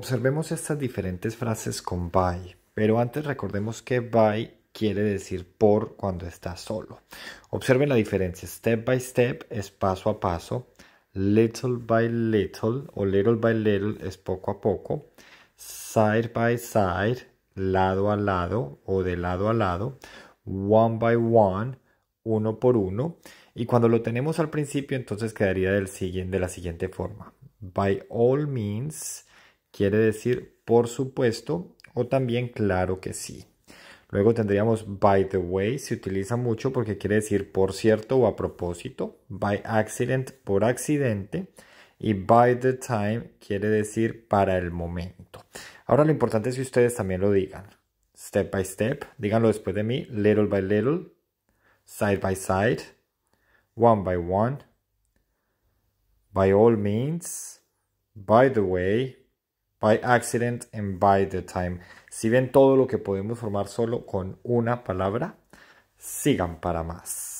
Observemos estas diferentes frases con by, pero antes recordemos que by quiere decir por cuando está solo. Observen la diferencia. Step by step es paso a paso. Little by little o little by little es poco a poco. Side by side, lado a lado o de lado a lado. One by one, uno por uno. Y cuando lo tenemos al principio, entonces quedaría de la siguiente forma. By all means, quiere decir por supuesto o también claro que sí. Luego tendríamos by the way, se utiliza mucho porque quiere decir por cierto o a propósito, by accident por accidente y by the time quiere decir para el momento. Ahora lo importante es que ustedes también lo digan. Step by step, díganlo después de mí, little by little, side by side, one by one, by all means, by the way, by accident and by the time. Si ven todo lo que podemos formar solo con una palabra, sigan para más.